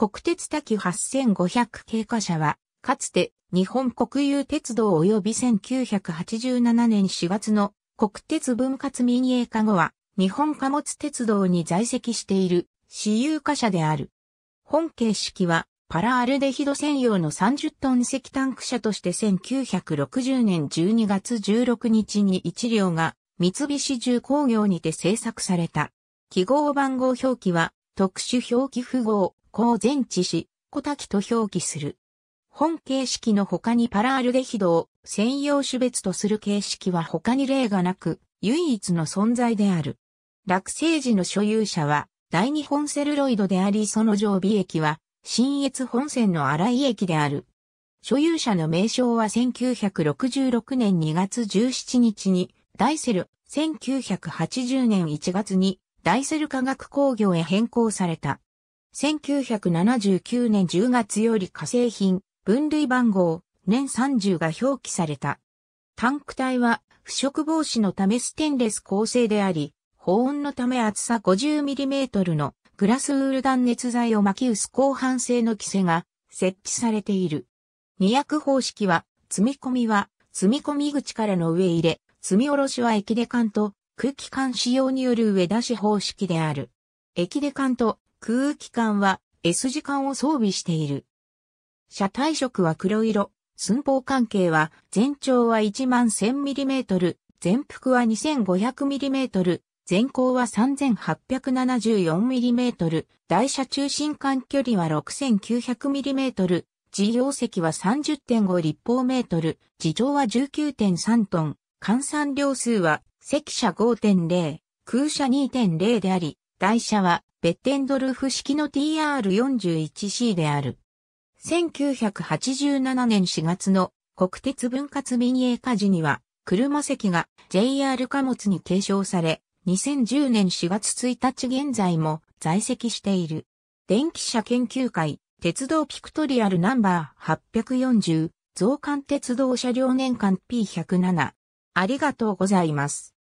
国鉄多機8500経過車は、かつて日本国有鉄道及び1987年4月の国鉄分割民営化後は、日本貨物鉄道に在籍している私有貨車である。本形式は、パラアルデヒド専用の30トン石炭区車として1960年12月16日に1両が三菱重工業にて製作された。記号番号表記は特殊表記符号湖前全治し、小滝と表記する。本形式の他にパラアルデヒドを専用種別とする形式は他に例がなく、唯一の存在である。落成時の所有者は、大日本セルロイドでありその常備液は、新越本線の荒井駅である。所有者の名称は1966年2月17日に、ダイセル、1980年1月に、ダイセル化学工業へ変更された。1979年10月より化成品、分類番号、年30が表記された。タンク体は腐食防止のためステンレス構成であり、保温のため厚さ 50mm のグラスウール断熱材を巻き薄鋼板製の規制が設置されている。二役方式は、積み込みは、積み込み口からの上入れ、積み下ろしは液で缶と、空気管使用による上出し方式である。液で缶と空気管は S 字管を装備している。車体色は黒色、寸法関係は全長は 11000mm、全幅は 2500mm、全高は 3874mm、台車中心間距離は 6900mm、事業席は30.5立方メートル、地上は19.3トン、換算量数は、赤車5.0、空車2.0であり、台車はベッテンドルフ式の TR41C である。1987年4月の国鉄分割民営化時には、車席が JR 貨物に継承され、2010年4月1日現在も在籍している。電気車研究会、鉄道ピクトリアルナンバー840、増刊鉄道車両年間 P107。ありがとうございます。